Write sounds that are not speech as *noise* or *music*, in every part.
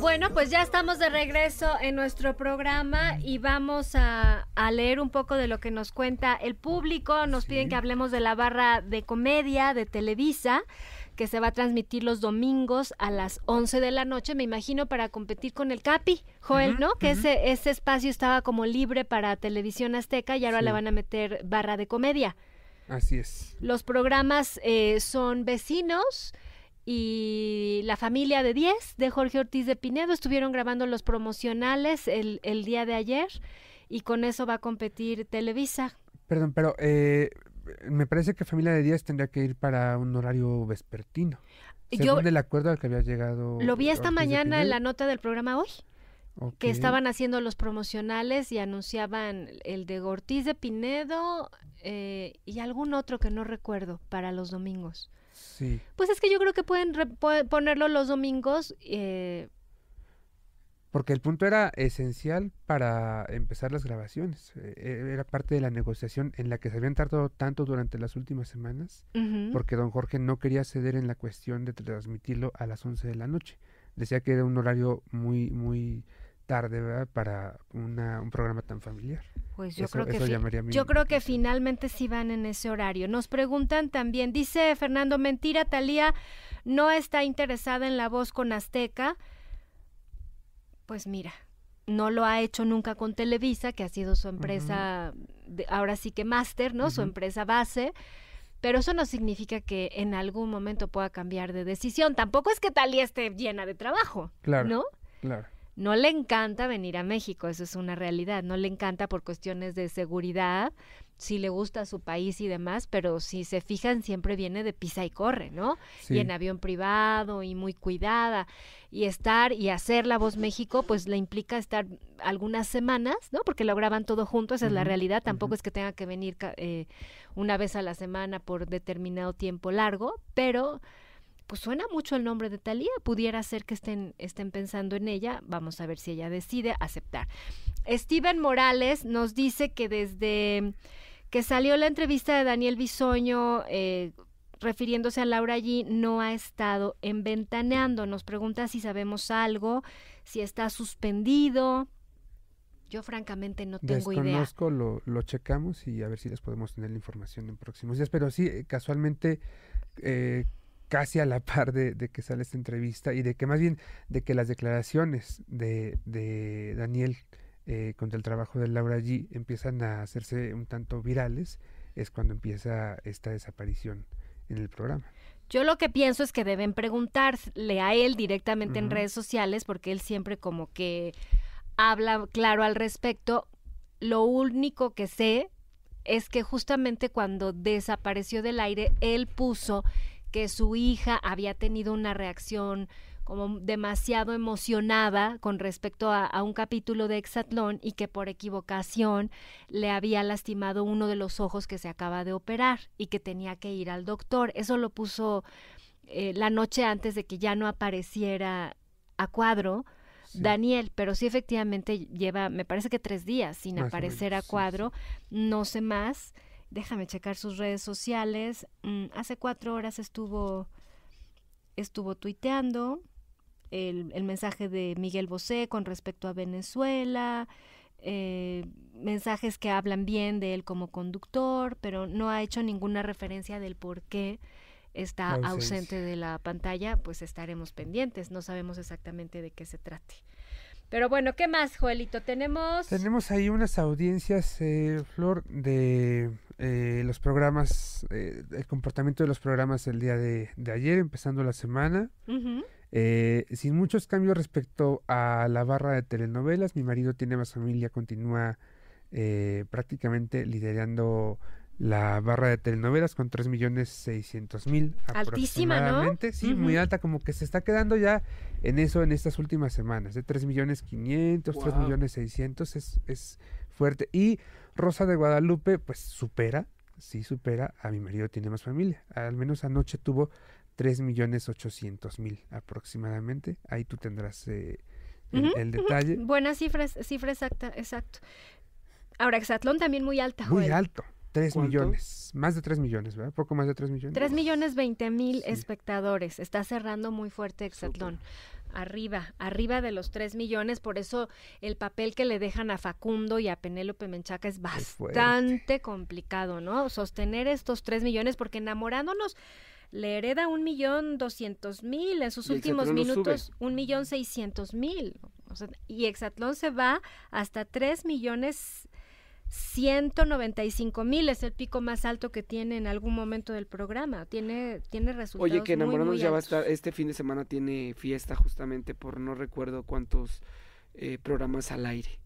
Bueno, pues ya estamos de regreso en nuestro programa y vamos a, leer un poco de lo que nos cuenta el público. Nos piden que hablemos de la barra de comedia de Televisa que se va a transmitir los domingos a las 11 de la noche, me imagino, para competir con el Capi, Joel, ¿no? Que ese, ese espacio estaba como libre para televisión azteca y ahora le van a meter barra de comedia. Así es. Los programas eh, son vecinos, y la familia de 10 de Jorge Ortiz de Pinedo estuvieron grabando los promocionales el, día de ayer y con eso va a competir Televisa. Perdón, pero eh, me parece que Familia de 10 tendría que ir para un horario vespertino. Según el acuerdo al que había llegado. Lo vi esta mañana en la nota del programa hoy. que estaban haciendo los promocionales y anunciaban el de Ortiz de Pinedo eh, y algún otro que no recuerdo para los domingos. Pues es que yo creo que pueden ponerlo los domingos. Eh, porque el punto era esencial para empezar las grabaciones. Eh, eh, era parte de la negociación en la que se habían tardado tanto durante las últimas semanas, porque don Jorge no quería ceder en la cuestión de transmitirlo a las 11 de la noche. Decía que era un horario muy, muy tarde ¿verdad? para un programa tan familiar. Pues yo creo que finalmente sí van en ese horario. Nos preguntan también, dice Fernando, mentira, Talía no está interesada en la voz con Azteca. Pues mira, no lo ha hecho nunca con Televisa, que ha sido su empresa, ahora sí que máster, ¿no? Su empresa base. Pero eso no significa que en algún momento pueda cambiar de decisión. Tampoco es que Talía esté llena de trabajo. Claro. ¿No? Claro no le encanta venir a México, eso es una realidad, no le encanta por cuestiones de seguridad, si le gusta su país y demás, pero si se fijan siempre viene de pisa y corre, ¿no? Y en avión privado y muy cuidada. Y estar y hacer la voz México, pues le implica estar algunas semanas, ¿no? Porque lo graban todo junto, esa es la realidad. Tampoco es que tenga que venir eh, una vez a la semana por determinado tiempo largo, pero pues suena mucho el nombre de Talía, pudiera ser que estén, estén pensando en ella, vamos a ver si ella decide aceptar. Steven Morales nos dice que desde que salió la entrevista de Daniel Bisoño, eh, refiriéndose a Laura allí, no ha estado enventaneando. Nos pregunta si sabemos algo, si está suspendido. Yo francamente no tengo idea. Lo, lo checamos y a ver si les podemos tener la información en próximos días. Pero sí, eh, casualmente eh, casi a la par de, que sale esta entrevista y de que más bien de que las declaraciones de, Daniel eh, contra el trabajo de Laura G empiezan a hacerse un tanto virales, es cuando empieza esta desaparición en el programa. Yo lo que pienso es que deben preguntarle a él directamente en redes sociales porque él siempre como que habla claro al respecto. Lo único que sé es que justamente cuando desapareció del aire, él puso que su hija había tenido una reacción como demasiado emocionada con respecto a, un capítulo de Exatlón y que por equivocación le había lastimado uno de los ojos que se acaba de operar y que tenía que ir al doctor. Eso lo puso eh, la noche antes de que ya no apareciera a cuadro. Daniel, pero sí efectivamente lleva, me parece que tres días sin aparecer a cuadro, no sé más déjame checar sus redes sociales. Mm, hace cuatro horas estuvo, estuvo tuiteando el, mensaje de Miguel Bosé con respecto a Venezuela, eh, mensajes que hablan bien de él como conductor, pero no ha hecho ninguna referencia del por qué está ausente de la pantalla, pues estaremos pendientes, no sabemos exactamente de qué se trate. Pero bueno, ¿qué más, Joelito? Tenemos... Tenemos ahí unas audiencias, eh, Flor, de eh, los programas, eh, el comportamiento de los programas el día de, ayer, empezando la semana. Eh, sin muchos cambios respecto a la barra de telenovelas, Mi marido tiene más familia, continúa prácticamente liderando la barra de telenovelas con 3 millones seiscientos mil aproximadamente. ¿no? Sí, muy alta, como que se está quedando ya en eso en estas últimas semanas, de 3 millones tres millones es, fuerte. Y Rosa de Guadalupe, pues supera, sí supera a Mi Marido Tiene Más Familia. Al menos anoche tuvo 3 millones mil aproximadamente. Ahí tú tendrás... Eh, el, detalle. Buenas cifras, cifra exacta, exacto. Ahora, Exatlón también muy alta. Muy alto, 3 millones, más de 3 millones, ¿verdad? Poco más de 3 millones. Tres millones 20 mil espectadores. Está cerrando muy fuerte Exatlón. arriba, arriba de los 3 millones, por eso el papel que le dejan a Facundo y a Penélope Menchaca es bastante complicado, ¿no? Sostener estos 3 millones, porque enamorándonos le hereda un millón doscientos mil, en sus últimos minutos un millón seiscientos mil. y Exatlón se va hasta tres millones 195 mil es el pico más alto que tiene en algún momento del programa. Tiene, tiene resultados. Oye, que enamorarnos ya va a estar. Este fin de semana tiene fiesta justamente por no recuerdo cuántos eh, programas al aire.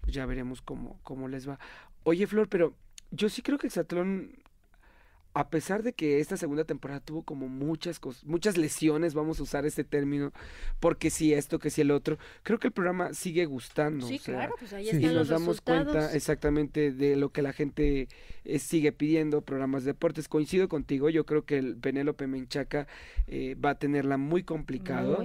Pues ya veremos cómo, cómo les va. Oye, Flor, pero yo sí creo que Exatlón a pesar de que esta segunda temporada tuvo como muchas cosas, muchas lesiones, vamos a usar este término, porque si esto, que si el otro, creo que el programa sigue gustando. Sí, claro, pues ahí Y nos damos cuenta exactamente de lo que la gente eh, sigue pidiendo, programas de deportes. Coincido contigo, yo creo que el Penélope Menchaca eh, va a tenerla muy complicado.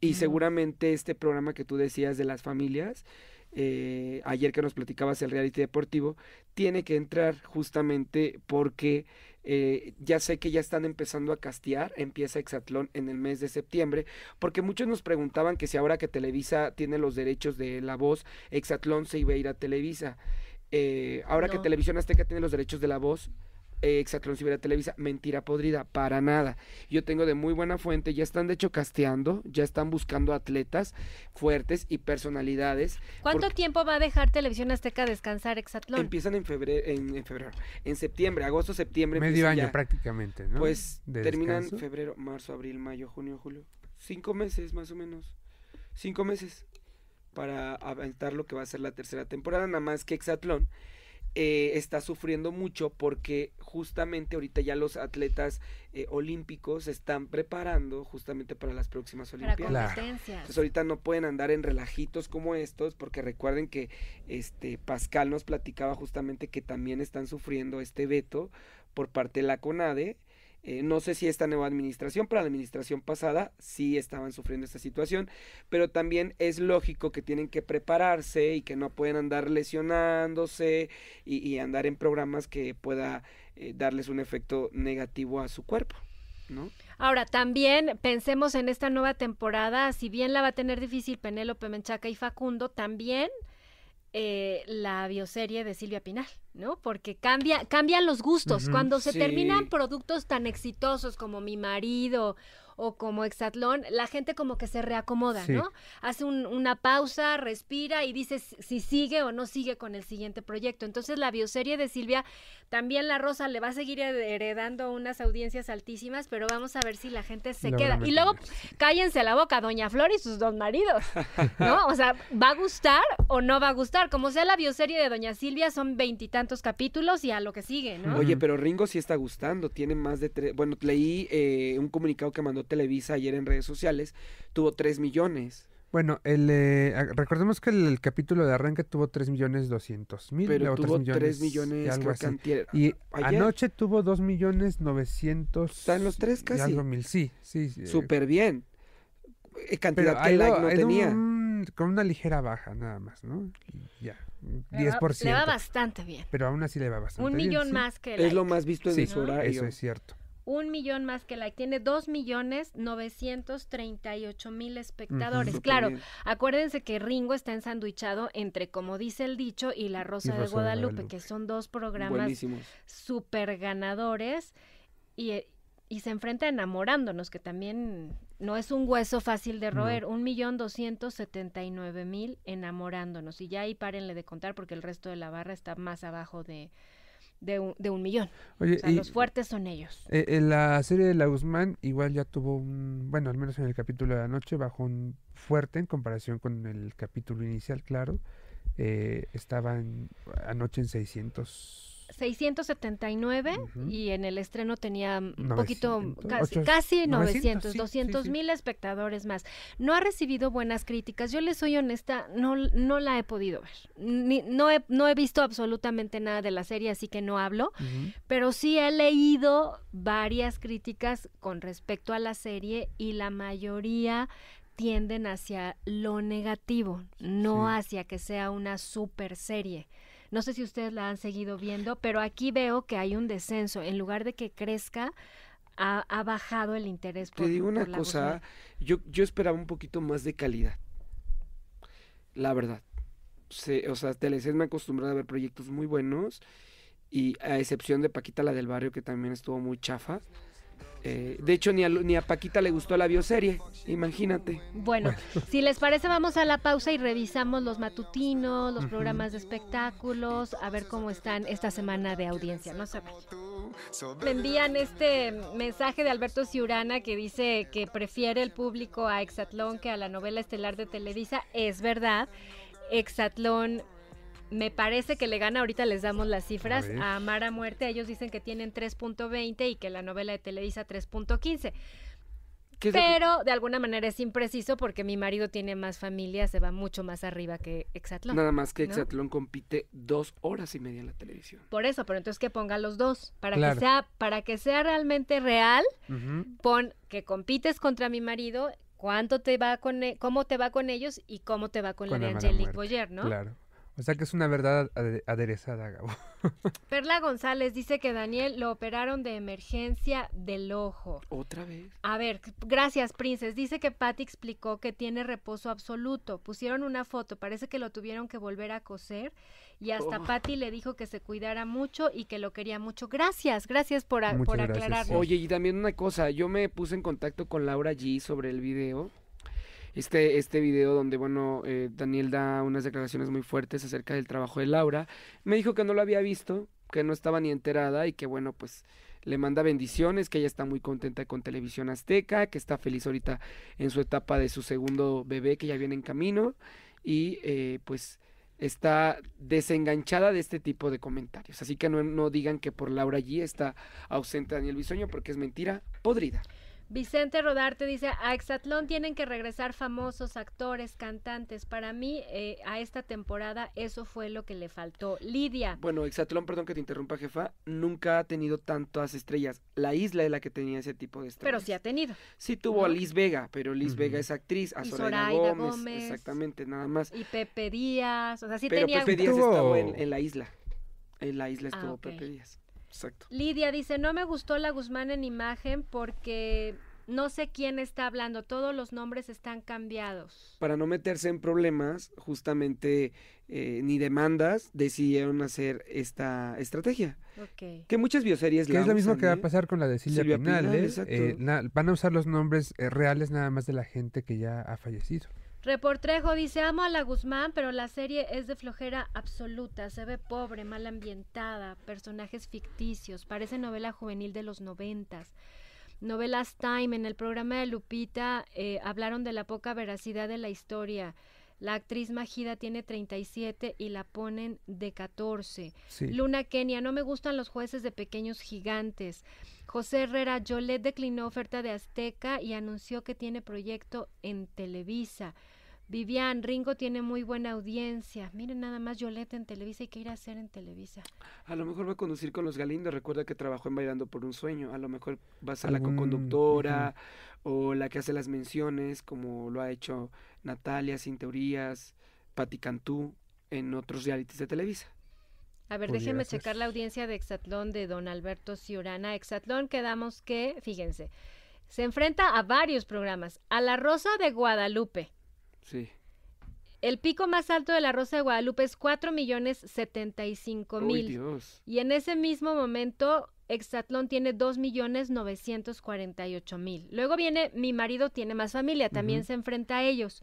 y seguramente este programa que tú decías de las familias, eh, ayer que nos platicabas el reality deportivo, tiene que entrar justamente porque eh, ya sé que ya están empezando a castear, empieza Exatlón en el mes de septiembre, porque muchos nos preguntaban que si ahora que Televisa tiene los derechos de la voz, Exatlón se iba a ir a Televisa. Eh, ahora que Televisión Azteca tiene los derechos de la voz, Hexatlón eh, Sibera Televisa, mentira podrida, para nada. Yo tengo de muy buena fuente, ya están de hecho casteando, ya están buscando atletas fuertes y personalidades. ¿Cuánto tiempo va a dejar Televisión Azteca descansar Exatlón? Empiezan en febrero, en, febrero, en septiembre, agosto, septiembre. Medio año prácticamente, ¿no? Pues terminan febrero, marzo, abril, mayo, junio, julio. Cinco meses más o menos. Cinco meses para aventar lo que va a ser la tercera temporada, nada más que Exatlón eh, está sufriendo mucho porque justamente ahorita ya los atletas eh, olímpicos se están preparando justamente para las próximas Olimpiadas. Competencias. Entonces ahorita no pueden andar en relajitos como estos porque recuerden que este Pascal nos platicaba justamente que también están sufriendo este veto por parte de la CONADE eh, no sé si esta nueva administración, pero la administración pasada sí estaban sufriendo esta situación, pero también es lógico que tienen que prepararse y que no pueden andar lesionándose y, andar en programas que pueda eh, darles un efecto negativo a su cuerpo. ¿No? Ahora, también pensemos en esta nueva temporada, si bien la va a tener difícil Penélope Menchaca y Facundo, también eh, la bioserie de Silvia Pinal, ¿no? Porque cambia, cambian los gustos. Cuando se terminan productos tan exitosos como Mi Marido o como Exatlón, la gente como que se reacomoda, ¿no? Hace una pausa, respira y dice si sigue o no sigue con el siguiente proyecto. Entonces la bioserie de Silvia, también La Rosa le va a seguir heredando unas audiencias altísimas, pero vamos a ver si la gente se queda. y luego cáyense cállense la boca, Doña Flor y sus dos maridos, *laughs* ¿no? O sea, ¿va a gustar o no va a gustar? Como sea la bioserie de Doña Silvia, son veintitantos capítulos y a lo que sigue, ¿no? Oye, pero Ringo sí está gustando, tiene más de tres... Bueno, leí eh, un comunicado que mandó Televisa ayer en redes sociales, tuvo 3 millones. Bueno, el, eh, recordemos que el, capítulo de arranque tuvo 3 millones 200 mil. Pero tuvo 3 millones, 3 millones y, algo y anoche tuvo 2 millones 900. Están los 3 casi. Algo mil. Sí, sí. sí Súper bien. Eh, cantidad pero que like no tenía. con una ligera baja nada más, ¿no? Y ya. 10%. Le va bastante bien. Pero aún así le va bastante bien. Un millón más que el. Es lo más visto en sí, su horario. Eso es cierto un millón más que la tiene dos millones novecientos treinta y ocho mil espectadores. claro, acuérdense que Ringo está ensanduichado entre, como dice el dicho, y La Rosa, de, Guadalupe, que son dos programas súper ganadores y, y, se enfrenta enamorándonos, que también no es un hueso fácil de roer, un millón doscientos setenta y nueve mil enamorándonos. Y ya ahí párenle de contar porque el resto de la barra está más abajo de de un, millón. los fuertes son ellos. Eh, en la serie de La Guzmán igual ya tuvo un, bueno, al menos en el capítulo de la noche, bajó un fuerte en comparación con el capítulo inicial, claro. Eh, estaban anoche en 600 679 y en el estreno tenía un poquito, casi, casi 900, 200 mil espectadores más. No ha recibido buenas críticas. Yo les soy honesta, no, no la he podido ver. no, he, no he visto absolutamente nada de la serie, así que no hablo. Pero sí he leído varias críticas con respecto a la serie y la mayoría tienden hacia lo negativo, no hacia que sea una super serie. No sé si ustedes la han seguido viendo, pero aquí veo que hay un descenso. En lugar de que crezca, ha, bajado el interés por Te digo una cosa, yo, esperaba un poquito más de calidad. La verdad. o sea, Telecés me ha acostumbrado a ver proyectos muy buenos y a excepción de Paquita la del barrio que también estuvo muy chafa. Eh, de hecho, ni a, ni Paquita le gustó la bioserie, imagínate. Bueno, *laughs* si les parece, vamos a la pausa y revisamos los matutinos, los programas de espectáculos, a ver cómo están esta semana de audiencia. No se Me envían este mensaje de Alberto Ciurana que dice que prefiere el público a Exatlón que a la novela estelar de Televisa. Es verdad. Exatlón me parece que le gana, ahorita les damos las cifras, a, Mara Muerte. Ellos dicen que tienen 3.20 y que la novela de Televisa 3.15. Pero de alguna manera es impreciso porque mi marido tiene más familia, se va mucho más arriba que Exatlón. Nada más que Exatlón compite dos horas y media en la televisión. Por eso, pero entonces que ponga los dos. Para que sea, para que sea realmente real, pon que compites contra mi marido, cuánto te va con e, cómo te va con ellos y cómo te va con, la de Angelique Boyer, ¿no? Claro. O sea que es una verdad aderezada, Gabo. *laughs* Perla González dice que Daniel lo operaron de emergencia del ojo. ¿Otra vez? A ver, gracias, Princes. Dice que Patty explicó que tiene reposo absoluto. Pusieron una foto, parece que lo tuvieron que volver a coser. Y hasta oh. Patti Patty le dijo que se cuidara mucho y que lo quería mucho. Gracias, gracias por, por Oye, y también una cosa, yo me puse en contacto con Laura G sobre el video este, este video donde, bueno, eh, Daniel da unas declaraciones muy fuertes acerca del trabajo de Laura. Me dijo que no lo había visto, que no estaba ni enterada y que, bueno, pues le manda bendiciones, que ella está muy contenta con Televisión Azteca, que está feliz ahorita en su etapa de su segundo bebé que ya viene en camino y eh, pues está desenganchada de este tipo de comentarios. Así que no, digan que por Laura allí está ausente Daniel Bisoño porque es mentira podrida. Vicente Rodarte dice, a Exatlón tienen que regresar famosos, actores, cantantes. Para mí, eh, a esta temporada, eso fue lo que le faltó. Lidia. Bueno, Exatlón, perdón que te interrumpa, jefa, nunca ha tenido tantas estrellas. La isla es la que tenía ese tipo de estrellas. Pero sí ha tenido. Sí tuvo a Liz Vega, pero Liz Vega es actriz, a Soraya, Gómez, Exactamente, nada más. Y Pepe Díaz, o sea, sí pero Pepe Díaz estuvo... en, la isla. En la isla estuvo ah, Pepe Díaz. Lidia dice, no me gustó la Guzmán en imagen porque no sé quién está hablando, todos los nombres están cambiados. Para no meterse en problemas, justamente, eh, ni demandas, decidieron hacer esta estrategia. Que muchas bioseries Que es lo mismo que va a ¿eh? pasar con la de Silvia, ¿eh? van a usar los nombres reales nada más de la gente que ya ha fallecido. Reportrejo dice, amo a la Guzmán, pero la serie es de flojera absoluta, se ve pobre, mal ambientada, personajes ficticios, parece novela juvenil de los noventas. Novelas Time, en el programa de Lupita eh, hablaron de la poca veracidad de la historia. La actriz Magida tiene 37 y la ponen de 14. Luna Kenia, no me gustan los jueces de pequeños gigantes. José Herrera, Jolet declinó oferta de Azteca y anunció que tiene proyecto en Televisa. Vivian, Ringo tiene muy buena audiencia. Miren nada más Yoleta en Televisa y qué ir a hacer en Televisa. A lo mejor va a conducir con los Galindo. Recuerda que trabajó en Bailando por un Sueño. A lo mejor va a ser la mm, co-conductora o la que hace las menciones, como lo ha hecho Natalia, Sin Teorías, Pati Cantú, en otros realities de Televisa. A ver, déjenme checar la audiencia de Exatlón de don Alberto Ciurana. Exatlón quedamos que, fíjense, se enfrenta a varios programas. A La Rosa de Guadalupe. Sí. El pico más alto de la Rosa de Guadalupe es cuatro millones cinco mil. Y en ese mismo momento, Exatlón tiene dos millones 948 mil. Luego viene Mi marido tiene más familia, también se enfrenta a ellos.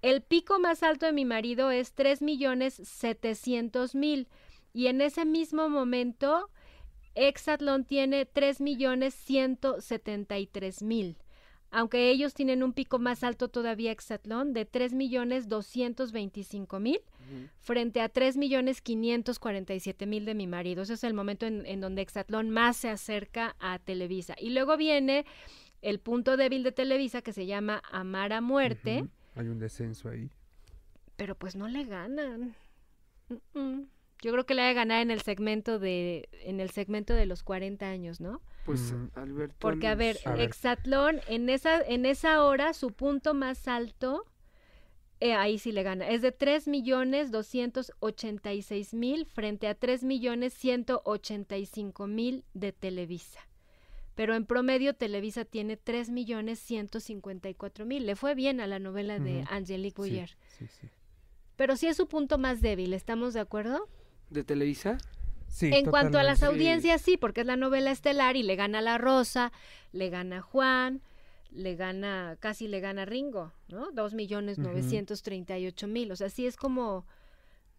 El pico más alto de mi marido es 3 millones setecientos mil. Y en ese mismo momento, Exatlón tiene 3 millones tres mil aunque ellos tienen un pico más alto todavía Exatlón de 3.225.000 millones mil frente a 3.547.000 millones mil de mi marido. Ese es el momento en, donde Exatlón más se acerca a Televisa. Y luego viene el punto débil de Televisa que se llama Amar a Muerte. Hay un descenso ahí. Pero pues no le ganan. Yo creo que le ha de en el segmento de en el segmento de los 40 años, ¿no? Pues Alberto. Porque a ver, en esa en esa hora su punto más alto eh, ahí sí le gana. Es de 3.286.000 millones mil frente a 3.185.000 millones mil de Televisa. Pero en promedio Televisa tiene tres millones mil. Le fue bien a la novela de Angelique Boyer. Pero sí es su punto más débil, ¿estamos de acuerdo? ¿De Televisa? en cuanto a las audiencias, sí. porque es la novela estelar y le gana La Rosa, le gana Juan, le gana, casi le gana Ringo, ¿no? Dos millones novecientos treinta y ocho mil. O sea, sí es como,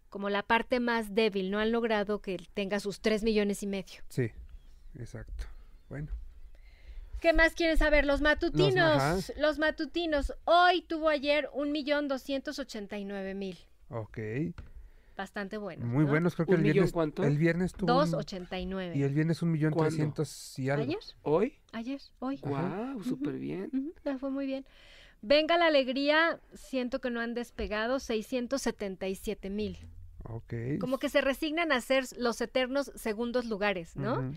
como la parte más débil. No han logrado que tenga sus tres millones y medio. Sí, exacto. Bueno. ¿Qué más quieren saber? Los matutinos. Los, matutinos. Hoy tuvo ayer un millón doscientos ochenta y nueve mil. Ok bastante bueno Muy buenos, creo que el, viernes, el viernes tuvo 2.89. Y el viernes un millón trescientos y algo. ¿Ayer? ¿Hoy? Ayer, hoy. Wow, súper bien. fue muy bien. Venga la alegría, siento que no han despegado, 677 mil. Como que se resignan a ser los eternos segundos lugares, no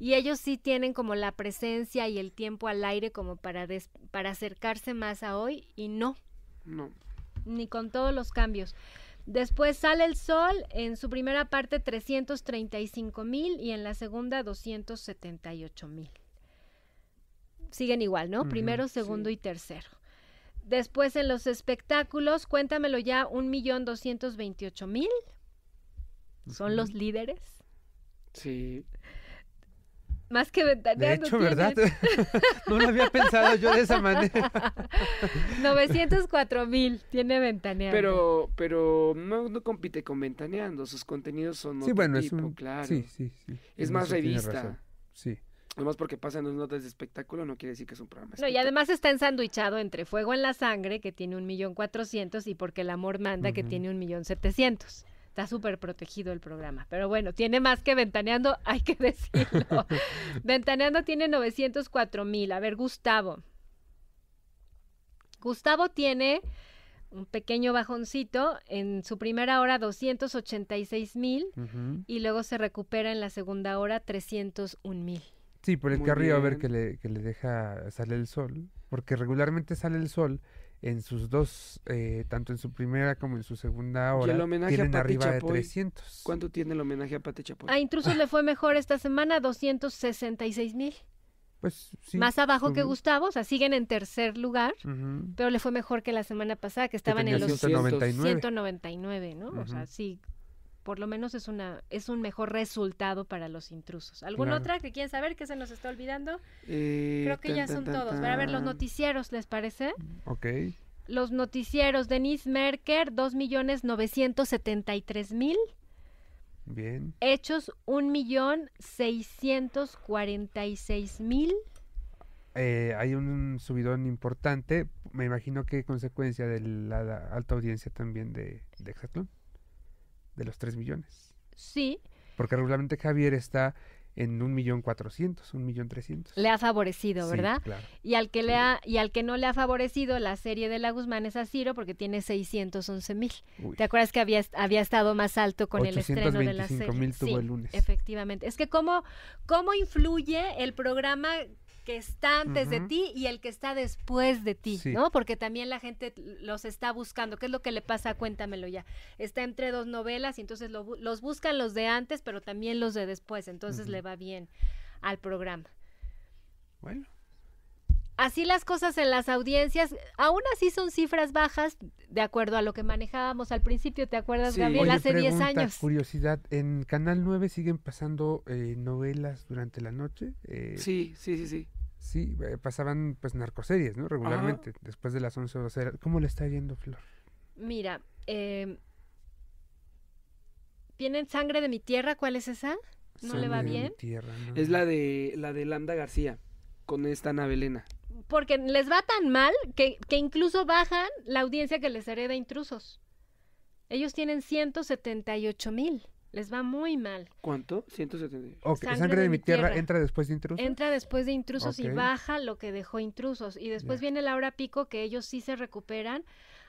Y ellos sí tienen como la presencia y el tiempo al aire como para, para acercarse más a hoy y no. No. Ni con todos los cambios. Después sale el sol, en su primera parte 335 mil y en la segunda 278 mil. Siguen igual, ¿no? Primero, segundo y tercero. Después en los espectáculos, cuéntamelo ya, un millón doscientos mil. Son los líderes. Sí. Más que ventaneando. De hecho, ¿verdad? *laughs* no lo había pensado yo de esa manera. 904 *laughs* mil tiene ventaneando. Pero, pero no, compite con ventaneando. Sus contenidos son sí, bueno, es un... claro. Sí, sí, sí. Es más revista. Sí. Además, porque pasan unos notas de espectáculo, no quiere decir que es un programa. No, y además está ensanduichado entre Fuego en la Sangre, que tiene un millón cuatrocientos, y Porque el Amor Manda, que tiene un millón setecientos. Está súper protegido el programa. Pero bueno, tiene más que Ventaneando, *laughs* hay que decirlo. *laughs* Ventaneando tiene 904 mil. A ver, Gustavo. Gustavo tiene un pequeño bajoncito en su primera hora 286 mil y luego se recupera en la segunda hora 301 mil. Sí, por el que arriba a ver que le, que le deja, sale el sol, porque regularmente sale el sol en sus dos, eh, tanto en su primera como en su segunda hora, el homenaje tienen arriba de 300. ¿Cuánto tiene el homenaje a Pate Chapoy? A ah, Intrusos le ah. fue mejor esta semana, 266 mil. Pues, sí, Más abajo que Gustavo, o sea, siguen en tercer lugar, pero le fue mejor que la semana pasada, que estaban en los 199, 199 ¿no? nueve, ¿no? O sea, sí, por lo menos es una es un mejor resultado para los intrusos. ¿Alguna otra que quieren saber que se nos está olvidando? Eh, Creo que ya son todos. Para a ver los noticieros, ¿les parece? Ok. Los noticieros, Denise Merker, 2.973.000. Bien. Hechos, millón 1.646.000. Eh, hay un subidón importante, me imagino que consecuencia de la, alta audiencia también de, de de los 3 millones. Sí. Porque regularmente Javier está en un millón cuatrocientos, un millón trescientos. Le ha favorecido, ¿verdad? Sí, claro. Y al que le ha, y al que no le ha favorecido la serie de la Guzmán es a Ciro porque tiene seiscientos once mil. ¿Te acuerdas que había, había estado más alto con el estreno de la serie? mil tuvo el lunes. Efectivamente. Es que cómo, cómo influye el programa que está antes de ti y el que está después de ti, ¿no? Porque también la gente los está buscando. ¿Qué es lo que le pasa? Cuéntamelo ya. Está entre dos novelas y entonces los buscan los de antes, pero también los de después. Entonces le va bien al programa. Bueno. Así las cosas en las audiencias, aún así son cifras bajas, de acuerdo a lo que manejábamos al principio, ¿te acuerdas, Gabriel? hace 10 años. Curiosidad, ¿en Canal 9 siguen pasando eh, novelas durante la noche? Eh, sí, sí, sí, sí. Sí, eh, pasaban pues narcoseries, ¿no? Regularmente, después de las 11 horas. ¿Cómo le está yendo, Flor? Mira, eh, ¿tienen sangre de mi tierra? ¿Cuál es esa? ¿No le va bien? Tierra, Es la de la de Landa García con esta Ana Belena. Porque les va tan mal que, que incluso bajan la audiencia que les hereda intrusos. Ellos tienen 178 mil. Les va muy mal. ¿Cuánto? 178. Ok, Sangre, de, mi tierra, entra después de intrusos. Entra después de intrusos y baja lo que dejó intrusos. Y después viene la hora pico, que ellos sí se recuperan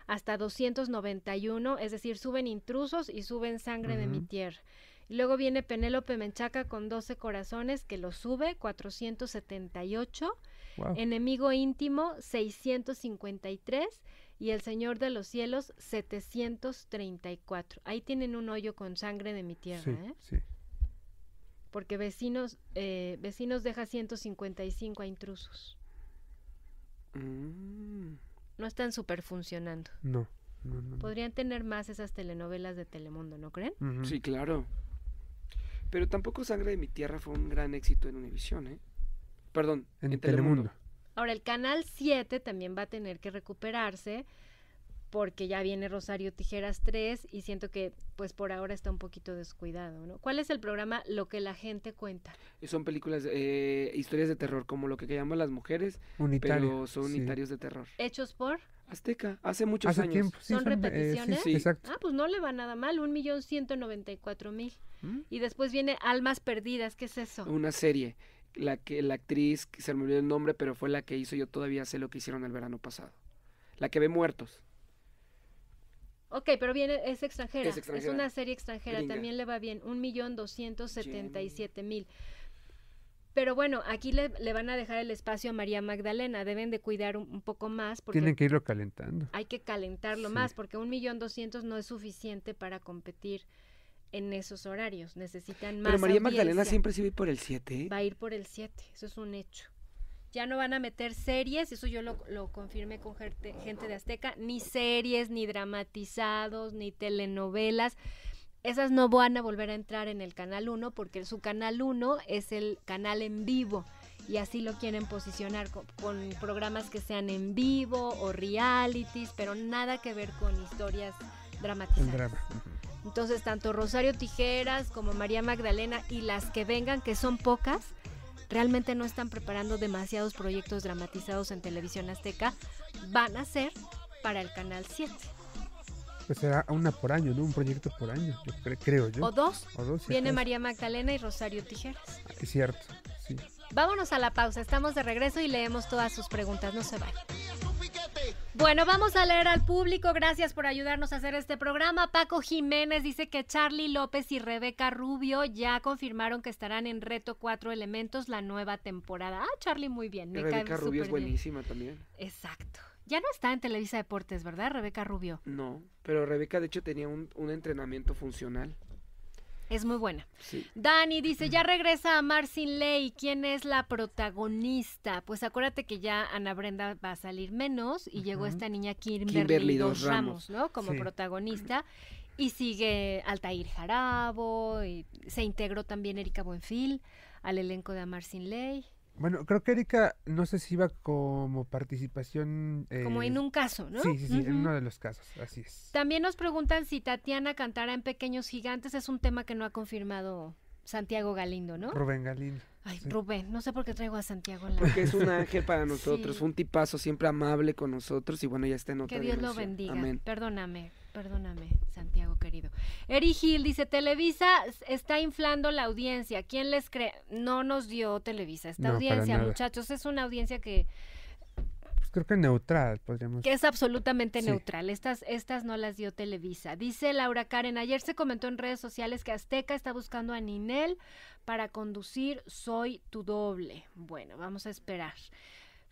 hasta 291, es decir, suben intrusos y suben Sangre de mi tierra. Luego viene Penélope Menchaca con 12 corazones que lo sube, 478. Enemigo íntimo, 653 y el Señor de los Cielos 734. Ahí tienen un hoyo con sangre de mi tierra. ¿eh? sí. Porque vecinos, eh, vecinos deja 155 a intrusos. Mm. No están super funcionando. No, no, no, Podrían tener más esas telenovelas de Telemundo, ¿no creen? Sí, claro. Pero tampoco Sangre de mi Tierra fue un gran éxito en Univisión, ¿eh? Perdón, en, Telemundo. Ahora, el canal 7 también va a tener que recuperarse porque ya viene Rosario Tijeras 3 y siento que pues por ahora está un poquito descuidado, ¿no? ¿Cuál es el programa Lo que la gente cuenta? Son películas, eh, historias de terror, como lo que llaman las mujeres, pero son de terror. ¿Hechos por? Azteca, hace muchos hace años. Tiempo, ¿Son, eh, repeticiones? exacto. Ah, pues no le va nada mal, un millón ciento noventa y cuatro mil. ¿Mm? Y después viene Almas Perdidas, ¿qué es eso? Una serie la que la actriz, se me olvidó el nombre, pero fue la que hizo Yo todavía sé lo que hicieron el verano pasado. La que ve muertos. Ok, pero viene, es extranjera. Es, una serie extranjera, también le va bien. Un millón doscientos setenta y siete mil. Pero bueno, aquí le, van a dejar el espacio a María Magdalena. Deben de cuidar un, poco más. Porque Tienen que irlo calentando. Hay que calentarlo más porque un millón doscientos no es suficiente para competir en esos horarios, necesitan más. Pero María Magdalena siempre se va por el 7. Va a ir por el 7, ¿eh? eso es un hecho. Ya no van a meter series, eso yo lo, confirmé con gente, de Azteca, ni series, ni dramatizados, ni telenovelas. Esas no van a volver a entrar en el canal 1 porque su canal 1 es el canal en vivo y así lo quieren posicionar con, programas que sean en vivo o realities, pero nada que ver con historias dramatizadas. Entonces, tanto Rosario Tijeras como María Magdalena y las que vengan, que son pocas, realmente no están preparando demasiados proyectos dramatizados en televisión azteca, van a ser para el canal 7. Pues será una por año, ¿no? Un proyecto por año, yo creo yo. O dos. O dos Viene María Magdalena y Rosario Tijeras. Ah, es cierto, sí. Vámonos a la pausa, estamos de regreso y leemos todas sus preguntas, no se vayan. Bueno, vamos a leer al público. Gracias por ayudarnos a hacer este programa. Paco Jiménez dice que Charlie López y Rebeca Rubio ya confirmaron que estarán en Reto Cuatro Elementos la nueva temporada. Ah, Charlie, muy bien. Rebeca Rubio es buenísima también. Exacto. Ya no está en Televisa Deportes, ¿verdad, Rebeca Rubio? No, pero Rebeca de hecho tenía un entrenamiento funcional. Es muy buena. Dani dice, ya regresa a Marcin Ley, ¿quién es la protagonista? Pues acuérdate que ya Ana Brenda va a salir menos y llegó esta niña Kimberly, dos Ramos, ¿no? Como protagonista. Y sigue Altair Jarabo, y se integró también Erika Buenfil al elenco de Amar Sin Ley. Bueno, creo que Erika, no sé si iba como participación. como eh, en un caso, ¿no? Sí, sí, sí, en uno de los casos, así es. También nos preguntan si Tatiana cantará en Pequeños Gigantes, es un tema que no ha confirmado Santiago Galindo, ¿no? Rubén Galindo. Ay, Rubén, no sé por qué traigo a Santiago. Porque es un ángel para *laughs* nosotros, un tipazo siempre amable con nosotros y bueno, ya está en otra Que Dios lo bendiga. Amén. Perdóname. Perdóname, Santiago querido. Eri Gil dice, Televisa está inflando la audiencia. ¿Quién les cree? No nos dio Televisa esta audiencia, muchachos. Es una audiencia que... Pues creo que neutral, podríamos Que es absolutamente neutral. Estas, estas no las dio Televisa. Dice Laura Karen, ayer se comentó en redes sociales que Azteca está buscando a Ninel para conducir Soy tu doble. Bueno, vamos a esperar.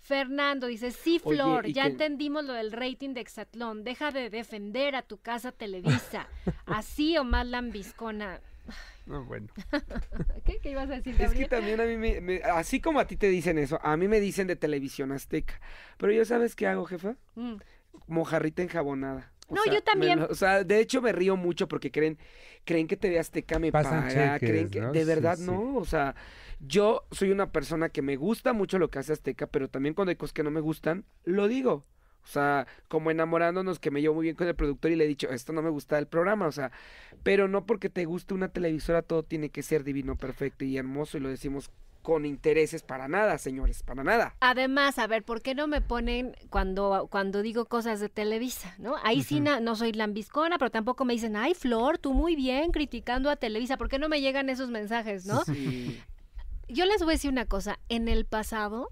Fernando dice, sí, Flor, ya entendimos lo del rating de Exatlón, deja de defender a tu casa Televisa, *laughs* así o más lambiscona. *laughs* No, bueno. *laughs* ¿Qué? ibas a decir? Es que también a mí, así como a ti te dicen eso, a mí me dicen de televisión azteca, pero yo sabes qué hago, jefa? Mm. Mojarrita enjabonada. no, yo también. o sea, de hecho me río mucho porque creen, creen que TV Azteca me Pasan paga, creen que, de verdad no, o sea, yo soy una persona que me gusta mucho lo que hace Azteca, pero también cuando hay cosas que no me gustan, lo digo. O sea, como enamorándonos que me llevo muy bien con el productor y le he dicho, esto no me gusta del programa, o sea, pero no porque te guste una televisora todo tiene que ser divino, perfecto y hermoso y lo decimos con intereses para nada, señores, para nada. Además, a ver, ¿por qué no me ponen cuando, cuando digo cosas de Televisa, no? Ahí sí no soy lambiscona, pero tampoco me dicen, ay, Flor, tú muy bien criticando a Televisa, ¿por qué no me llegan esos mensajes, no? Sí. Yo les voy a decir una cosa, en el pasado,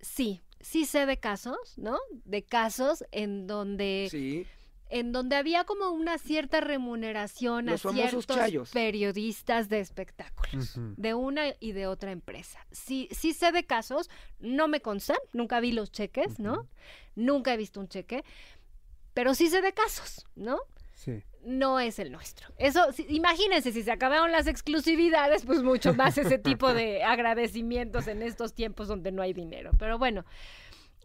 sí, sí sé de casos, ¿no? De casos en donde... En donde había como una cierta remuneración a ciertos periodistas de espectáculos, de una y de otra empresa. Sí, sí sé de casos, no me constan, nunca vi los cheques, ¿no? Nunca he visto un cheque, pero sí sé de casos, ¿no? Sí no es el nuestro. Eso, imagínense, si se acabaron las exclusividades, pues mucho más ese tipo de *laughs* agradecimientos en estos tiempos donde no hay dinero. Pero bueno,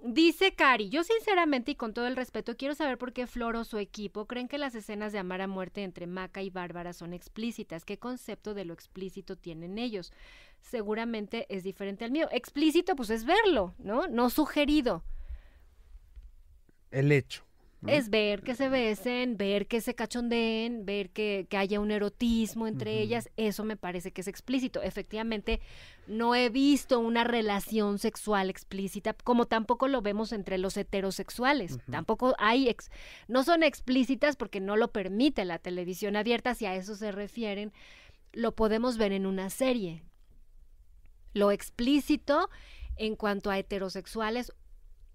dice Cari, yo sinceramente y con todo el respeto quiero saber por qué Flor o su equipo creen que las escenas de amar a muerte entre Maca y Bárbara son explícitas. ¿Qué concepto de lo explícito tienen ellos? Seguramente es diferente al mío. Explícito, pues es verlo, ¿no? No sugerido. El hecho. Es ver que se besen, ver que se cachondeen, ver que, haya un erotismo entre ellas, eso me parece que es explícito. Efectivamente, no he visto una relación sexual explícita, como tampoco lo vemos entre los heterosexuales. Tampoco hay, ex, no son explícitas porque no lo permite la televisión abierta, si a eso se refieren, lo podemos ver en una serie. Lo explícito en cuanto a heterosexuales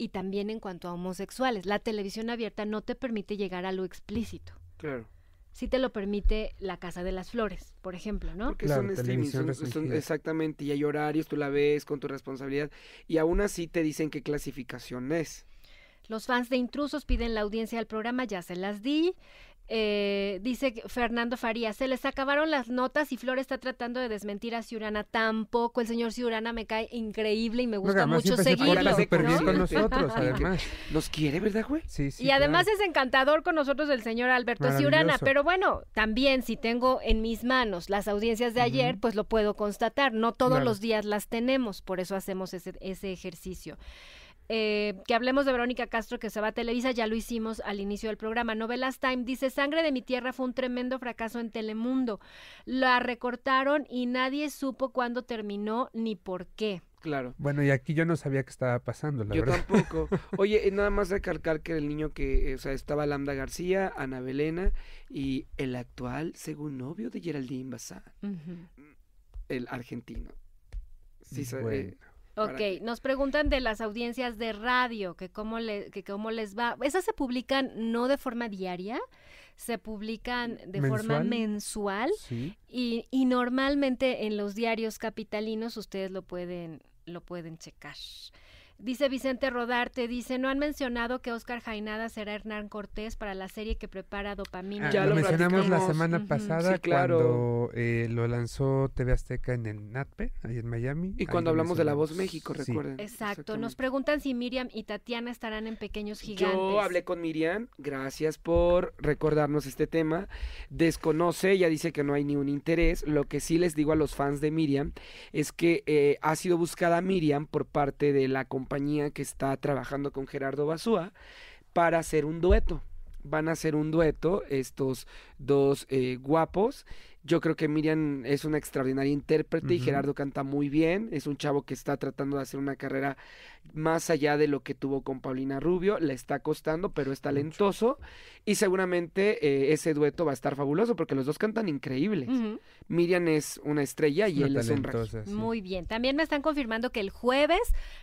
y también en cuanto a homosexuales. La televisión abierta no te permite llegar a lo explícito. Claro. Sí te lo permite la Casa de las Flores, por ejemplo, ¿no? Porque son streaming, exactamente, y hay horarios, tú la ves con tu responsabilidad, y aún así te dicen qué clasificación es. Los fans de Intrusos piden la audiencia al programa, ya se las di. Eh, dice Fernando Farías, se les acabaron las notas y Flor está tratando de desmentir a Ciurana. Tampoco, el señor Ciurana me cae increíble y me gusta mucho seguirlo. nosotros, *laughs* además. Nos quiere, ¿verdad, güey? Y además es encantador con nosotros el señor Alberto Ciurana. Pero bueno, también si tengo en mis manos las audiencias de ayer, pues lo puedo constatar. No todos los días las tenemos, por eso hacemos ese, ese ejercicio. Eh, que hablemos de Verónica Castro que se va a Televisa, ya lo hicimos al inicio del programa. Novelas Time dice, Sangre de mi tierra fue un tremendo fracaso en Telemundo. La recortaron y nadie supo cuándo terminó ni por qué. Claro. Bueno, y aquí yo no sabía qué estaba pasando, la yo verdad. Yo tampoco. *laughs* Oye, nada más recalcar que el niño que, o sea, estaba Lambda García, Ana Belena y el actual, según novio de Geraldine Bazán, el argentino. Sí, se eh, Ok, nos preguntan de las audiencias de radio, que cómo, le, que cómo les va. Esas se publican no de forma diaria, se publican de forma mensual y, y, normalmente en los diarios capitalinos ustedes lo pueden, lo pueden checar. Dice Vicente Rodarte, dice, no han mencionado que Oscar Jainada será Hernán Cortés para la serie que prepara Dopamina. Ah, ya lo, mencionamos la semana pasada cuando eh, lo lanzó TV Azteca en el NATPE, ahí en Miami. Y cuando hablamos de La Voz México, recuerden. Exacto, nos preguntan si Miriam y Tatiana estarán en Pequeños Gigantes. Yo hablé con Miriam, gracias por recordarnos este tema. Desconoce, ya dice que no hay ni un interés. Lo que sí les digo a los fans de Miriam es que eh, ha sido buscada Miriam por parte de la compañía que está trabajando con Gerardo Basúa para hacer un dueto. Van a hacer un dueto estos dos eh, guapos. Yo creo que Miriam es una extraordinaria intérprete y Gerardo canta muy bien. Es un chavo que está tratando de hacer una carrera más allá de lo que tuvo con Paulina Rubio, le está costando, pero es talentoso y seguramente eh, ese dueto va a estar fabuloso porque los dos cantan increíbles. Miriam es una estrella y él es un Muy bien, también me están confirmando que el jueves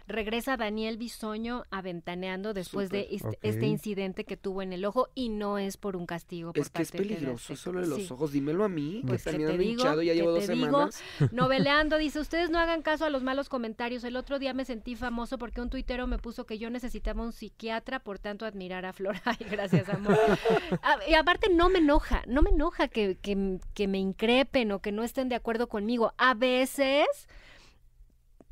regresa Daniel Bisoño aventaneando después de este, este, incidente que tuvo en el ojo y no es por un castigo. Por es que es peligroso, solo de los ojos, dímelo a mí, pues, que también hinchado, ya llevo dos digo, *laughs* noveleando, dice, ustedes no hagan caso a los malos comentarios, el otro día me sentí famoso porque un tuitero me puso que yo necesitaba un psiquiatra, por tanto admirar a Flora. *laughs* Ay, gracias, amor. Ah, y aparte no me enoja, no me enoja que, me increpen o que no estén de acuerdo conmigo. A veces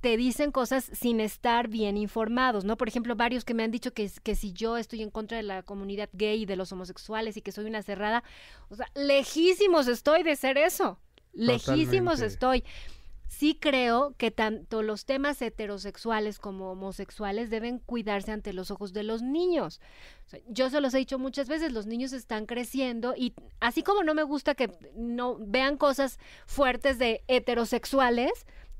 te dicen cosas sin estar bien informados, ¿no? Por ejemplo, varios que me han dicho que, que, si yo estoy en contra de la comunidad gay y de los homosexuales y que soy una cerrada, o sea, lejísimos estoy de ser eso, lejísimos estoy sí creo que tanto los temas heterosexuales como homosexuales deben cuidarse ante los ojos de los niños. yo se los he dicho muchas veces, los niños están creciendo y así como no me gusta que no vean cosas fuertes de heterosexuales,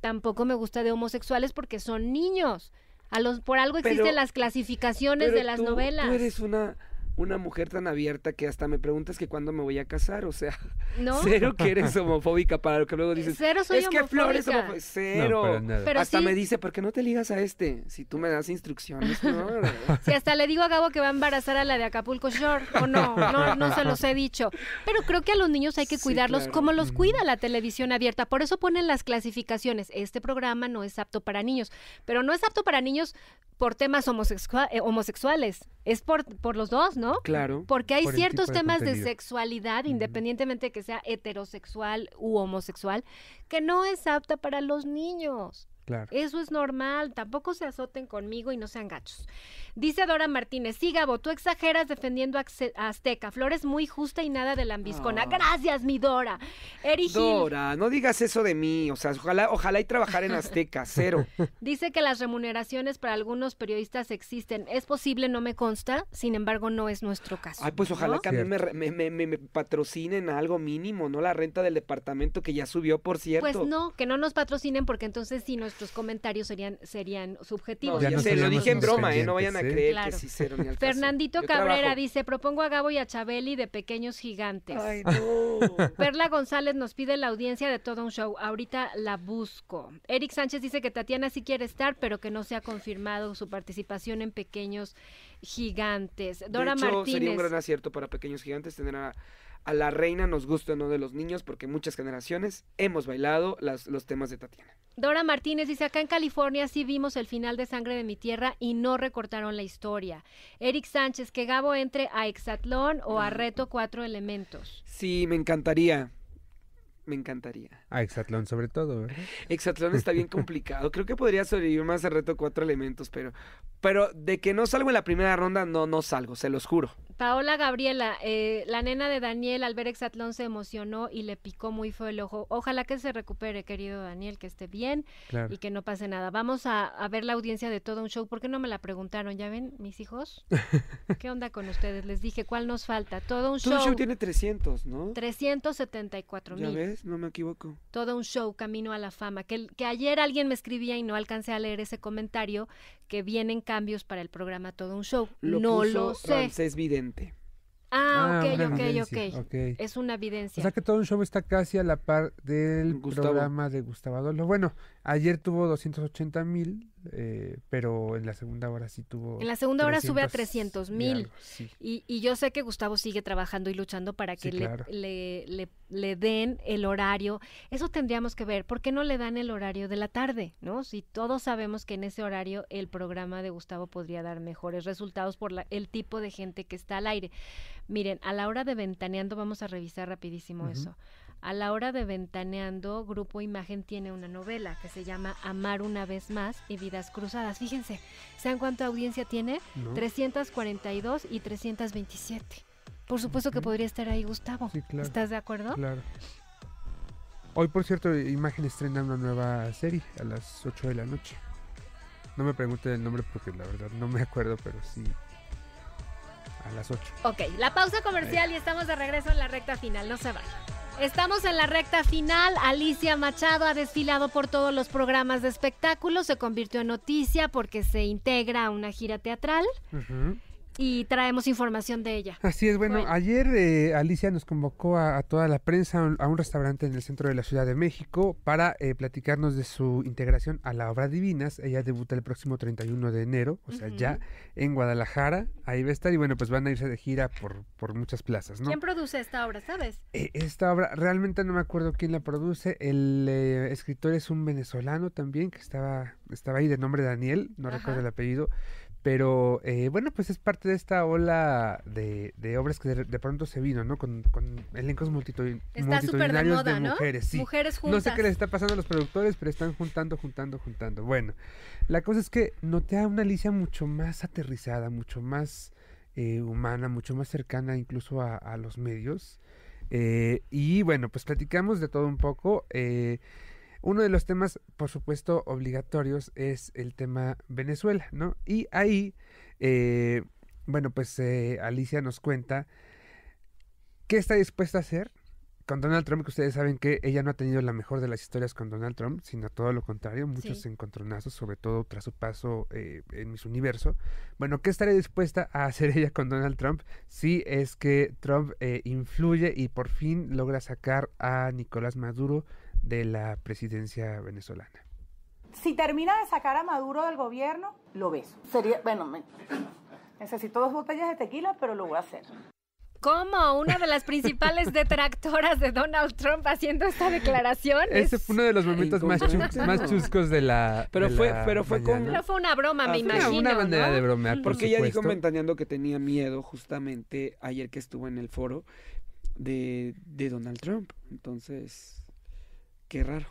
tampoco me gusta de homosexuales porque son niños. A los, por algo existen las clasificaciones de las novelas. Tú eres una una mujer tan abierta que hasta me preguntas que cuándo me voy a casar, o sea, *laughs* cero que eres homofóbica para lo que luego dices. Cero soy es homofóbica. que Flores homofóbica. Cero. hasta me dice, ¿por qué no te ligas a este? Si tú me das instrucciones, no. *laughs* si hasta le digo a Gabo que va a embarazar a la de Acapulco Shore, o no, no, se los he dicho. Pero creo que a los niños hay que cuidarlos como los cuida la televisión abierta. Por eso ponen las clasificaciones. Este programa no es apto para niños, pero no es apto para niños por temas eh, homosexuales. Es por los dos, ¿no? Claro. Porque hay ciertos temas de, sexualidad, independientemente de que sea heterosexual u homosexual, que no es apta para los niños. Claro. Eso es normal, tampoco se azoten conmigo y no sean gachos. Dice Dora Martínez, sí, Gabo, tú exageras defendiendo a, Azteca. Flores muy justa y nada de lambiscona. ambiscona. Ah. Gracias, mi Dora. Dora, no digas eso de mí. O sea, ojalá, ojalá y trabajar en Azteca, cero. *laughs* Dice que las remuneraciones para algunos periodistas existen. Es posible, no me consta, sin embargo, no es nuestro caso. Ay, pues ojalá que a mí me, patrocinen algo mínimo, ¿no? La renta del departamento que ya subió, por cierto. Pues no, que no nos patrocinen porque entonces si nos nuestros comentarios serían, serían subjetivos. se, lo dije en broma, eh, no vayan a creer ¿eh? que sí hicieron *laughs* Fernandito Cabrera dice, propongo a Gabo y a Chabeli de Pequeños Gigantes. *laughs* Perla González nos pide la audiencia de todo un show, ahorita la busco. Eric Sánchez dice que Tatiana sí quiere estar, pero que no se ha confirmado su participación en Pequeños Gigantes. Dora Martínez. sería un gran acierto para Pequeños Gigantes tener a a la reina nos gusta no de los niños, porque muchas generaciones hemos bailado las, los temas de Tatiana. Dora Martínez dice, acá en California sí vimos el final de Sangre de mi Tierra y no recortaron la historia. Eric Sánchez, que Gabo entre a Exatlón o a mm. Reto Cuatro Elementos. Sí, me encantaría. Me encantaría. A Exatlón sobre todo. ¿verdad? *laughs* está bien complicado. Creo que podría sobrevivir más a Reto Cuatro Elementos, pero, pero de que no salgo en la primera ronda, no, no salgo, se los juro. Paola Gabriela, eh, la nena de Daniel al ver Exatlón se emocionó y le picó muy feo el ojo. Ojalá que se recupere, querido Daniel, que esté bien y que no pase nada. Vamos a, ver la audiencia de todo un show. ¿Por qué no me la preguntaron? ¿Ya ven, mis hijos? *laughs* ¿Qué onda con ustedes? Les dije, ¿cuál nos falta? Todo un show. Todo un show tiene 300, ¿no? 374 mil. ¿Ya ves? No me equivoco. Todo un show, camino a la fama. Que, que ayer alguien me escribía y no alcancé a leer ese comentario, que vienen cambios para el programa Todo un Show. no lo sé. Es vidente. Ah, ah ok, ok, ok. Es una evidencia. O sea que todo un show está casi a la par del programa de Gustavo Adolfo. Bueno, ayer tuvo 280 mil eh, pero en la segunda hora sí tuvo... En la segunda hora sube a 300 mil. Y, yo sé que Gustavo sigue trabajando y luchando para que le, le, den el horario. Eso tendríamos que ver. ¿Por qué no le dan el horario de la tarde? ¿no? Si todos sabemos que en ese horario el programa de Gustavo podría dar mejores resultados por el tipo de gente que está al aire. Miren, a la hora de ventaneando vamos a revisar rapidísimo eso a la hora de Ventaneando, Grupo Imagen tiene una novela que se llama Amar una vez más y Vidas Cruzadas. Fíjense, ¿saben cuánta audiencia tiene? 342 y 327. Por supuesto que podría estar ahí Gustavo. ¿Estás de acuerdo? Claro. Hoy, por cierto, Imagen estrena una nueva serie a las 8 de la noche. No me pregunte el nombre porque la verdad no me acuerdo, pero sí. A las 8. Ok, la pausa comercial y estamos de regreso en la recta final. No se vaya. Estamos en la recta final. Alicia Machado ha desfilado por todos los programas de espectáculos. Se convirtió en noticia porque se integra a una gira teatral y traemos información de ella. Así es, bueno, ayer eh, Alicia nos convocó a, toda la prensa a un restaurante en el centro de la Ciudad de México para eh, platicarnos de su integración a la obra Divinas. Ella debuta el próximo 31 de enero, o sea, ya en Guadalajara. Ahí va a estar y bueno, pues van a irse de gira por, muchas plazas, ¿no? ¿Quién produce esta obra, sabes? E, esta obra, realmente no me acuerdo quién la produce. El eh, escritor es un venezolano también que estaba, estaba ahí de nombre Daniel, no recuerdo el apellido. Pero eh, bueno, pues es parte de esta ola de, obras que de, pronto se vino, ¿no? Con, elencos está multitudinarios de, moda, mujeres, ¿no? Mujeres juntas. No sé qué les está pasando a los productores, pero están juntando, juntando, juntando. Bueno, la cosa es que noté a una Alicia mucho más aterrizada, mucho más eh, humana, mucho más cercana incluso a, los medios. Eh, y bueno, pues platicamos de todo un poco. Uno de los temas, por supuesto, obligatorios es el tema Venezuela, ¿no? Y ahí, eh, bueno, pues eh, Alicia nos cuenta qué está dispuesta a hacer con Donald Trump, que ustedes saben que ella no ha tenido la mejor de las historias con Donald Trump, sino todo lo contrario, muchos encontronazos, sobre todo tras su paso eh, en Miss Universo. Bueno, ¿qué estaría dispuesta a hacer *laughs* ella con Donald Trump si es que Trump influye y por fin logra sacar a Nicolás Maduro de la presidencia venezolana. Si termina de sacar a Maduro del gobierno, lo beso. Sería, bueno, necesito dos botellas de tequila, pero lo voy a hacer. ¿Cómo? Una de las principales detractoras de Donald Trump haciendo esta declaración. Ese fue uno de los momentos más, más, chuscos de la. Pero fue, pero fue fue una broma, me ah, imagino. Una manera de bromear. Porque ella dijo ventaneando que tenía miedo, justamente ayer que estuvo en el foro de, de Donald Trump. Entonces. Qué raro.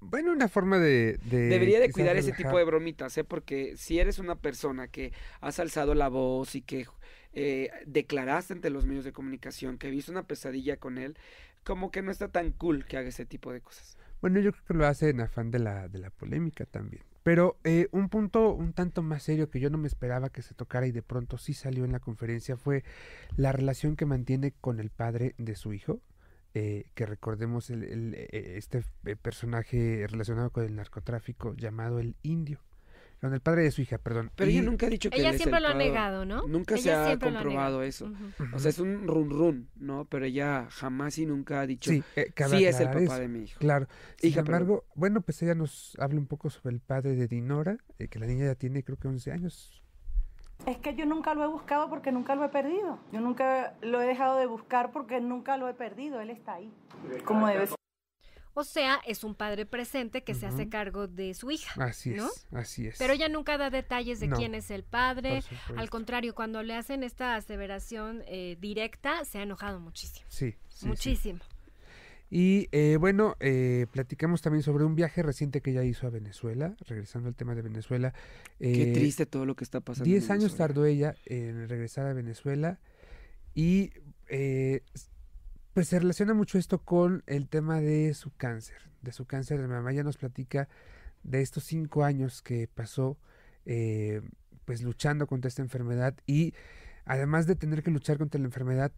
Bueno, una forma de... Debería de cuidar ese tipo de bromitas, ¿eh? Porque si eres una persona que has alzado la voz y que eh, declaraste ante los medios de comunicación que viste una pesadilla con él, como que no está tan cool que haga ese tipo de cosas. Bueno, yo creo que lo hace en afán de la, de la polémica también. Pero eh, un punto un tanto más serio que yo no me esperaba que se tocara y de pronto sí salió en la conferencia fue la relación que mantiene con el padre de su hijo, eh, que recordemos el, e, este eh, personaje relacionado con el narcotráfico llamado el indio. Con el padre de su hija, perdón. Pero ella nunca ha dicho que ella siempre el lo ha negado, ¿no? Nunca se ha comprobado eso. O sea, es un run run, ¿no? Pero ella jamás y nunca ha dicho sí, eh, sí es el papá de mi hijo. Claro. Sin embargo, bueno, pues ella nos habla un poco sobre el padre de Dinora, que la niña ya tiene creo que 11 años, es que yo nunca lo he buscado porque nunca lo he perdido. Yo nunca lo he dejado de buscar porque nunca lo he perdido. Él está ahí, como debe ser. O sea, es un padre presente que se hace cargo de su hija. Así es, así es. Pero ella nunca da detalles de quién es el padre. Al contrario, cuando le hacen esta aseveración eh, directa, se ha enojado muchísimo. Sí, muchísimo. Y eh, bueno, eh, platicamos también sobre un viaje reciente que ella hizo a Venezuela, regresando al tema de Venezuela. Qué eh, triste todo lo que está pasando. Diez años tardó ella en regresar a Venezuela y pues se relaciona mucho esto con el tema de su cáncer, de su cáncer de mamá. Ella nos platica de estos cinco años que pasó pues luchando contra esta enfermedad y además de tener que luchar contra la enfermedad,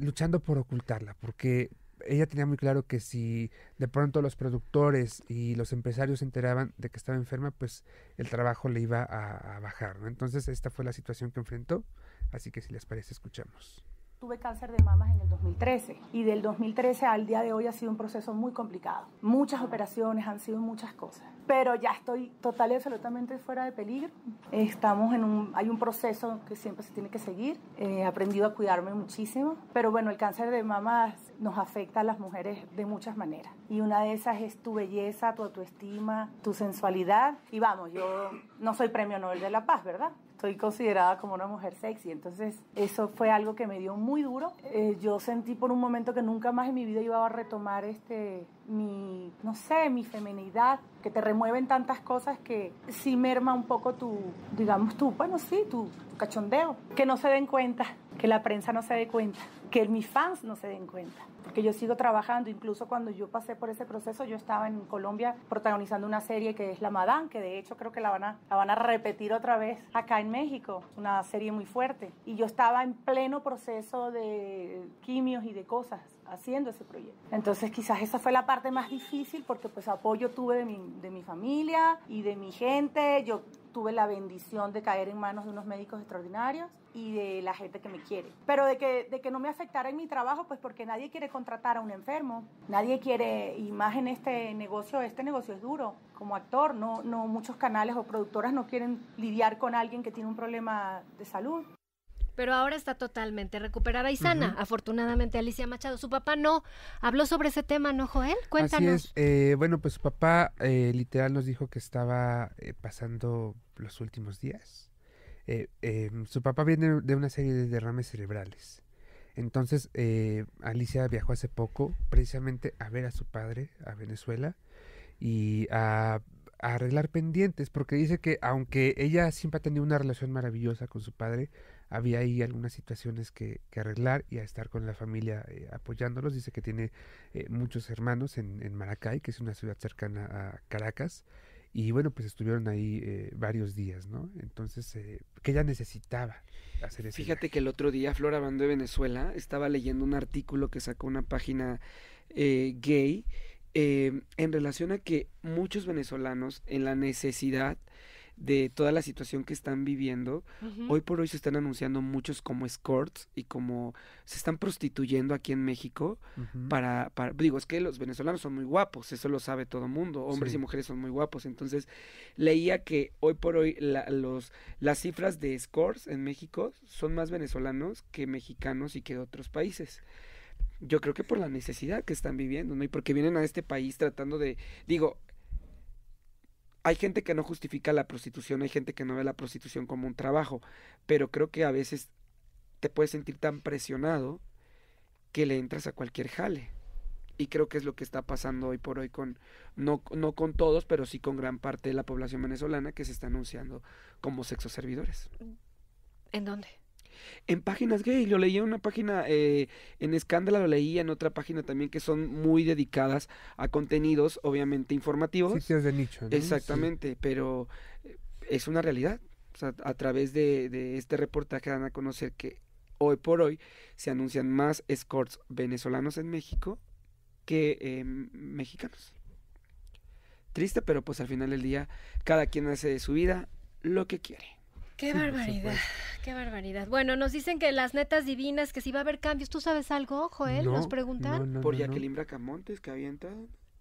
luchando por ocultarla, porque ella tenía muy claro que si de pronto los productores y los empresarios se enteraban de que estaba enferma, pues el trabajo le iba a, bajar, ¿no? Entonces esta fue la situación que enfrentó, así que si les parece escuchamos. Tuve cáncer de mamas en el 2013 y del 2013 al día de hoy ha sido un proceso muy complicado. Muchas operaciones, han sido muchas cosas, pero ya estoy total y absolutamente fuera de peligro. Estamos en un, hay un proceso que siempre se tiene que seguir. He aprendido a cuidarme muchísimo, pero bueno, el cáncer de mamas nos afecta a las mujeres de muchas maneras y una de esas es tu belleza, tu autoestima, tu sensualidad y vamos, yo no soy premio Nobel de la Paz, ¿verdad? estoy considerada como una mujer sexy. Entonces eso fue algo que me dio muy duro. Eh, yo sentí por un momento que nunca más en mi vida iba a retomar este, mi, no sé, mi feminidad, que te remueven tantas cosas que sí merma un poco tu, digamos, tu, bueno, sí, tu cachondeo, que no se den cuenta que la prensa no se dé cuenta, que mis fans no se den cuenta, porque yo sigo trabajando, incluso cuando yo pasé por ese proceso, yo estaba en Colombia protagonizando una serie que es La Madán, que de hecho creo que la van a, van a repetir otra vez acá en México, una serie muy fuerte, y yo estaba en pleno proceso de quimios y de cosas haciendo ese proyecto. Entonces quizás esa fue la parte más difícil porque pues apoyo tuve de mi, de mi familia y de mi gente, yo tuve la bendición de caer en manos de unos médicos extraordinarios y de la gente que me quiere. Pero de que, no me afectara en mi trabajo, pues porque nadie quiere contratar a un enfermo, nadie quiere, y más en este negocio, este negocio es duro como actor, no, no muchos canales o productoras no quieren lidiar con alguien que tiene un problema de salud pero ahora está totalmente recuperada y sana, afortunadamente Alicia Machado. Su papá no habló sobre ese tema, ¿no, Joel? Cuéntanos. Eh, bueno, pues su papá eh, literal nos dijo que estaba eh, pasando los últimos días. Eh, em, su papá viene de una serie de derrames cerebrales. Entonces, Alicia viajó hace poco precisamente a ver a su padre a Venezuela y a arreglar pendientes, porque dice que aunque ella siempre ha tenido una relación maravillosa con su padre, había ahí algunas situaciones que, arreglar y a estar con la familia eh, apoyándolos. Dice que tiene eh, muchos hermanos en, Maracay, que es una ciudad cercana a Caracas. Y bueno, pues estuvieron ahí eh, varios días, ¿no? Entonces, que ella necesitaba hacer eso. Fíjate que el otro día Flora van de Venezuela estaba leyendo un artículo que sacó una página gay en relación a que muchos venezolanos en la necesidad de toda la situación que están viviendo. Hoy por hoy se están anunciando muchos como escorts y como se están prostituyendo aquí en México para, digo, es que los venezolanos son muy guapos, eso lo sabe todo mundo, hombres y mujeres son muy guapos. Entonces, leía que hoy por hoy los, las cifras de escorts en México son más venezolanos que mexicanos y que de otros países. Yo creo que por la necesidad que están viviendo, ¿no? Y porque vienen a este país tratando de, digo, hay gente que no justifica la prostitución, hay gente que no ve la prostitución como un trabajo, pero creo que a veces te puedes sentir tan presionado que le entras a cualquier jale. Y creo que es lo que está pasando hoy por hoy con, no, no con todos, pero sí con gran parte de la población venezolana que se está anunciando como sexoservidores. ¿En dónde? en páginas gay. Lo leí en una página, eh, en escándalo lo leí, en otra página también que son muy dedicadas a contenidos, obviamente informativos. Sitios de nicho. Exactamente, pero eh, es una realidad. a través de, este reportaje dan a conocer que hoy por hoy se anuncian más escorts venezolanos en México que em, mexicanos. Triste, pero pues al final del día cada quien hace de su vida lo que quiere. Qué barbaridad, qué barbaridad. Bueno, nos dicen que las netas divinas, que si va a haber cambios. ¿Tú sabes algo, Joel? nos preguntan. Por Jacqueline Bracamontes, que avienta.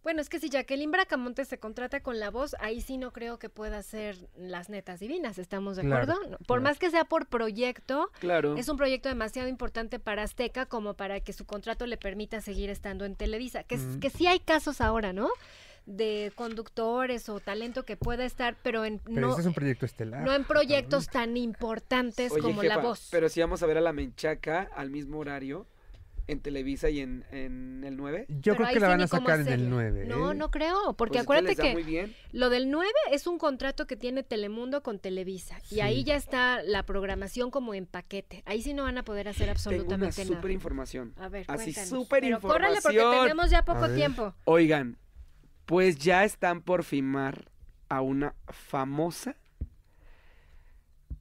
Bueno, es que si Jacqueline Bracamontes se contrata con la voz, ahí sí no creo que pueda ser las netas divinas, ¿estamos de acuerdo? por más que sea por proyecto, claro. es un proyecto demasiado importante para Azteca como para que su contrato le permita seguir estando en Televisa, que, mm. que sí hay casos ahora, ¿no? de conductores o talento que pueda estar, pero en no es un proyecto estelar. No en proyectos tan importantes como La Voz. Pero si vamos a ver a La Menchaca al mismo horario en Televisa y en, el 9. Yo creo que la van a sacar en el 9. No, ¿eh? no creo, pues porque acuérdate que lo del 9 es un contrato que tiene Telemundo con Televisa y ahí ya está la programación como en paquete. Ahí sí no van a poder hacer absolutamente Tengo una súper información. A ver, Así súper información. Pero porque tenemos ya poco tiempo. Oigan, pues ya están por firmar a una famosa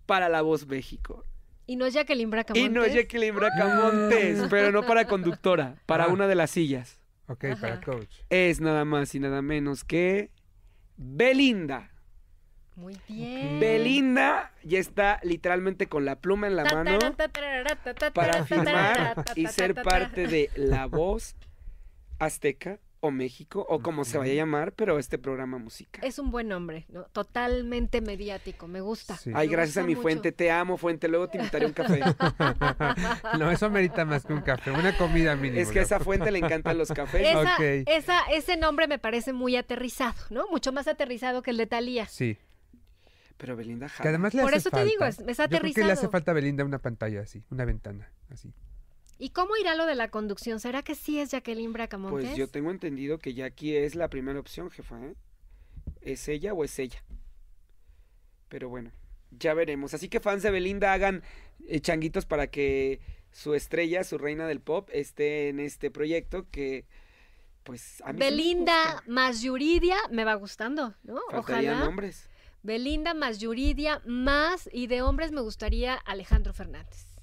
para La Voz México. Y no es Jacqueline Bracamontes. Y no es Jacqueline Bracamontes, ah. pero no para conductora, para ah. una de las sillas. Ok, para coach. Es nada más y nada menos que Belinda. Muy bien. Belinda ya está literalmente con la pluma en la mano para firmar y ser parte de La Voz Azteca o México o como se vaya a llamar, pero este programa música. Es un buen nombre, totalmente mediático, me gusta. Ay, gracias a mi fuente, te amo, fuente, luego te invitaré un café. *laughs* no, eso amerita más que un café, una comida mínima. Es que a esa fuente le encantan los cafés. ese nombre me parece muy aterrizado, ¿no? Mucho más aterrizado que el de Talía. Sí. Pero Belinda Que además Por eso te digo, es, aterrizado. Yo que le hace falta a Belinda una pantalla así, una ventana así. ¿Y cómo irá lo de la conducción? ¿Será que sí es Jacqueline Bracamontes? Pues yo tengo entendido que Jackie es la primera opción, jefa. ¿eh? ¿Es ella o es ella? Pero bueno, ya veremos. Así que fans de Belinda hagan eh, changuitos para que su estrella, su reina del pop, esté en este proyecto que... Pues a mí Belinda más Yuridia me va gustando, ¿no? Faltarían Ojalá. nombres. Belinda más Yuridia más y de hombres me gustaría Alejandro Fernández.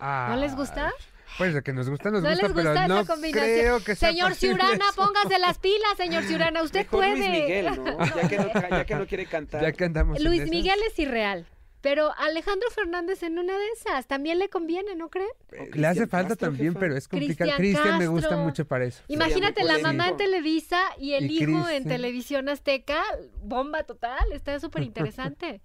¿No les gusta? Pues de que nos gusta, nos ¿No les gusta pero combinación? Señor Ciurana, póngase las pilas, señor Ciurana, usted puede. Luis Miguel, *laughs* ya, que no, quiere cantar. Luis Miguel es irreal. Pero Alejandro Fernández en una de esas también le conviene, ¿no cree? Eh, le hace falta también, pero es complicado. Cristian me gusta mucho para eso. Imagínate la mamá en Televisa y el hijo en Televisión Azteca, bomba total, está súper interesante.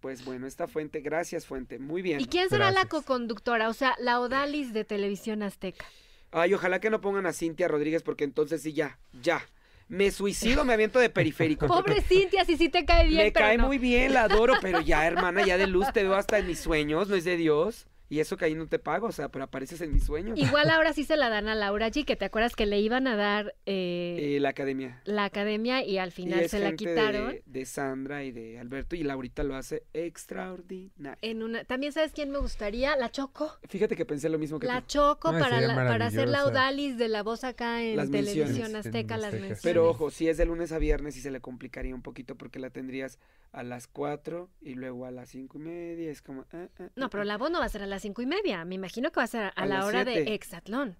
Pues bueno, esta fuente, gracias fuente, muy bien. ¿Y quién será la coconductora? O sea, la Odalis de Televisión Azteca. Ay, ojalá que no pongan a Cintia Rodríguez porque entonces sí, ya, ya. Me suicido, me aviento de periférico. Pobre Cintia, si sí te cae bien. Me cae muy bien, la adoro, pero ya, hermana, ya de luz, te veo hasta en mis sueños, no es de Dios y eso que ahí no te pago, o sea, pero apareces en mi sueño. Igual *laughs* ahora sí se la dan a Laura allí, que te acuerdas que le iban a dar... Eh, eh, la academia. La academia y al final se la quitaron. De, Sandra y de Alberto y Laurita lo hace extraordinario. En una, También sabes quién me gustaría, la Choco. Fíjate que pensé lo mismo que... La Choco para, para hacer la Udalis de la voz acá en televisión azteca, las menciones. Pero ojo, si es de lunes a viernes y se le complicaría un poquito porque la tendrías a las 4 y luego a las cinco y media, es como... Ah, ah, no, ah, pero la voz no va a ser a las cinco y media. Me imagino que va a ser a, la hora de Exatlón.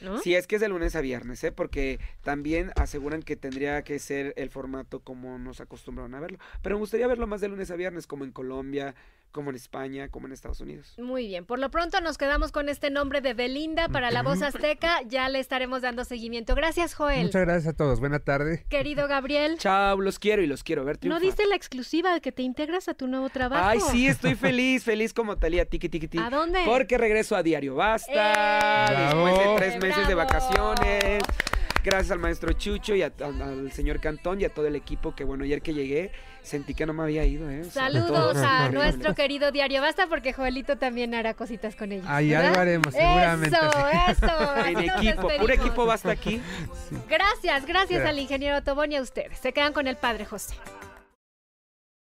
¿No? Sí, es que es de lunes a viernes, ¿eh? porque también aseguran que tendría que ser el formato como nos acostumbraron a verlo. Pero me gustaría verlo más de lunes a viernes, como en Colombia, como en España, como en Estados Unidos. Muy bien, por lo pronto nos quedamos con este nombre de Belinda para la voz azteca, ya le estaremos dando seguimiento. Gracias, Joel. Muchas gracias a todos, buena tarde. Querido Gabriel. Chao, los quiero y los quiero verte. No diste la exclusiva de que te integras a tu nuevo trabajo. Ay, sí, estoy feliz, feliz como Talía, tiki, tiki, tiki. ¿A dónde? Porque regreso a diario, basta, eh, después de tres meses de vacaciones gracias al maestro Chucho y al señor Cantón y a todo el equipo que bueno ayer que llegué sentí que no me había ido. ¿eh? Saludos a nuestro querido diario Basta porque Joelito también hará cositas con ellos. Ahí lo haremos, seguramente. Eso, eso. *laughs* En equipo, puro equipo Basta aquí. gracias, gracias al ingeniero Tobón y a ustedes. Se quedan con el padre José.